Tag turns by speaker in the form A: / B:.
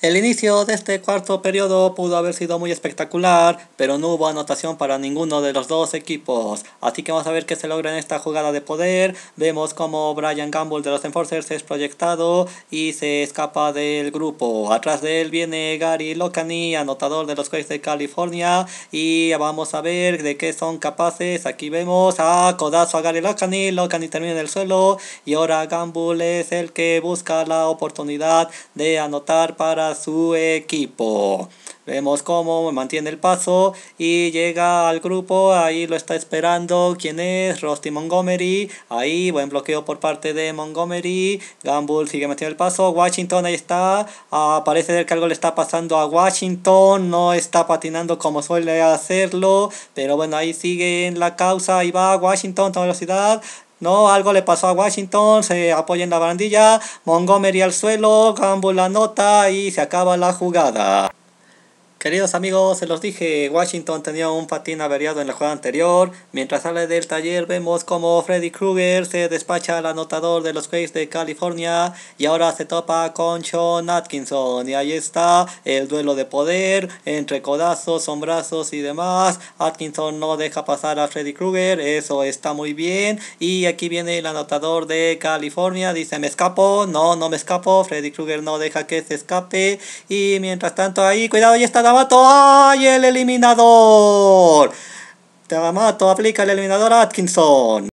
A: El inicio de este cuarto periodo pudo haber sido muy espectacular, pero no hubo anotación para ninguno de los dos equipos. Así que vamos a ver qué se logra en esta jugada de poder. Vemos como Brian Gamble de los Enforcers es proyectado y se escapa del grupo. Atrás de él viene Gary Locani, anotador de los Quakes de California. Y vamos a ver de qué son capaces. Aquí vemos a codazo a Gary Locani. Locani termina en el suelo y ahora Gamble es el que busca la oportunidad de anotar para su equipo. Vemos cómo mantiene el paso y llega al grupo. Ahí lo está esperando. ¿Quién es? Rusty Montgomery. Ahí, buen bloqueo por parte de Montgomery. Gamble sigue metiendo el paso. Washington, ahí está. Ah, parece que algo le está pasando a Washington. No está patinando como suele hacerlo. Pero bueno, ahí sigue en la causa. Ahí va Washington, toda velocidad. No, algo le pasó a Washington, se apoya en la barandilla, Montgomery al suelo, Gamble la nota y se acaba la jugada. Queridos amigos, se los dije, Washington tenía un patín averiado en la jugada anterior. Mientras sale del taller vemos como Freddy Krueger se despacha al anotador de los Quakes de California y ahora se topa con Sean Atkinson. Y ahí está el duelo de poder entre codazos, sombrazos y demás. Atkinson no deja pasar a Freddy Krueger, eso está muy bien. Y aquí viene el anotador de California, dice me escapo, no, no me escapo, Freddy Krueger no deja que se escape. Y mientras tanto ahí, cuidado, ahí está te mato. ¡Ay, el eliminador! Te aplica el eliminador Atkinson.